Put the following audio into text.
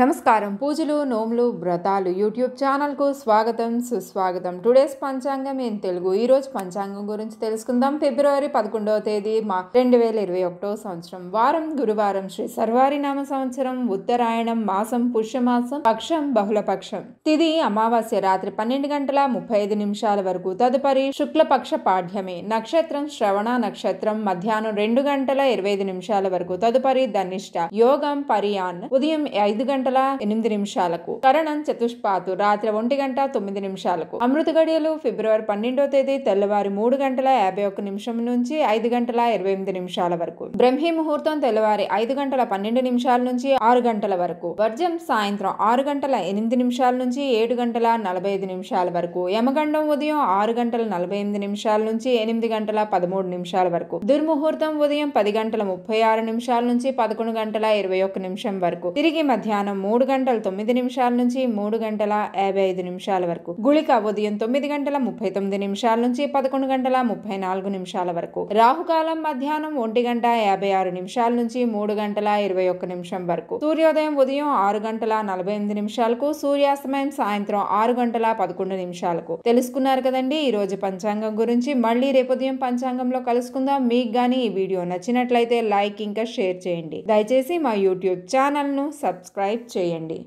నమస్కారం పూజలు నోములు వ్రతాలు యూట్యూబ్ ఛానల్కు స్వాగతం సుస్వాగతం టుడేస్ పంచాంగం ఏం తెలుగు ఈరోజు పంచాంగం గురించి తెలుసుకుందాం ఫిబ్రవరి పదకొండవ తేదీ మా రెండు వేల ఇరవై ఒకటో సంవత్సరం వారం గురువారం శ్రీ సర్వారి నామ సంవత్సరం ఉత్తరాయణం మాసం పుష్యమాసం పక్షం బహుళపక్షం తిది అమావాస్య రాత్రి పన్నెండు గంటల ముప్పై ఐదు నిమిషాల వరకు తదుపరి శుక్లపక్ష పాఠ్యమే నక్షత్రం శ్రవణ నక్షత్రం మధ్యాహ్నం రెండు గంటల ఇరవై ఐదు నిమిషాల వరకు తదుపరి ధనిష్ట యోగం పరియాన్ ఉదయం ఐదు గంటల గంటల ఎనిమిది నిమిషాలకు కరణం చతుష్పాతు రాత్రి ఒంటి గంట తొమ్మిది నిమిషాలకు అమృత గడియలు ఫిబ్రవరి పన్నెండో తేదీ తెల్లవారి మూడు గంటల యాభై ఒక్క నిమిషం నుంచి ఐదు గంటల ఇరవై ఎనిమిది నిమిషాల వరకు బ్రహ్మీ ముహూర్తం తెల్లవారి ఐదు గంటల పన్నెండు నిమిషాల నుంచి ఆరు గంటల వరకు వర్జం సాయంత్రం ఆరు గంటల ఎనిమిది నిమిషాల నుంచి ఏడు గంటల నలభై ఐదు నిమిషాల వరకు యమగండం ఉదయం ఆరు గంటల నలభై ఎనిమిది నిమిషాల నుంచి ఎనిమిది గంటల పదమూడు నిమిషాల వరకు దుర్ముహూర్తం ఉదయం పది గంటల ముప్పై ఆరు నిమిషాల నుంచి పదకొండు గంటల ఇరవై ఒక్క నిమిషం వరకు తిరిగి మధ్యాహ్నం మూడు గంటల తొమ్మిది నిమిషాల నుంచి మూడు గంటల యాభై ఐదు నిమిషాల వరకు గుళిక ఉదయం తొమ్మిది గంటల ముప్పై తొమ్మిది నిమిషాల నుంచి పదకొండు గంటల ముప్పై నాలుగు నిమిషాల వరకు రాహుకాలం మధ్యాహ్నం ఒంటి గంట యాభై ఆరు నిమిషాల నుంచి మూడు గంటల ఇరవై ఒక్క నిమిషం వరకు సూర్యోదయం ఉదయం ఆరు గంటల నలభై ఎనిమిది నిమిషాలకు సూర్యాస్తమయం సాయంత్రం ఆరు గంటల పదకొండు నిమిషాలకు తెలుసుకున్నారు కదండి ఈ రోజు పంచాంగం గురించి మళ్ళీ రేపు ఉదయం పంచాంగంలో కలుసుకుందాం మీకు గానీ ఈ వీడియో నచ్చినట్లయితే లైక్ ఇంకా షేర్ చేయండి దయచేసి మా యూట్యూబ్ ఛానల్ను సబ్స్క్రైబ్ చేయండి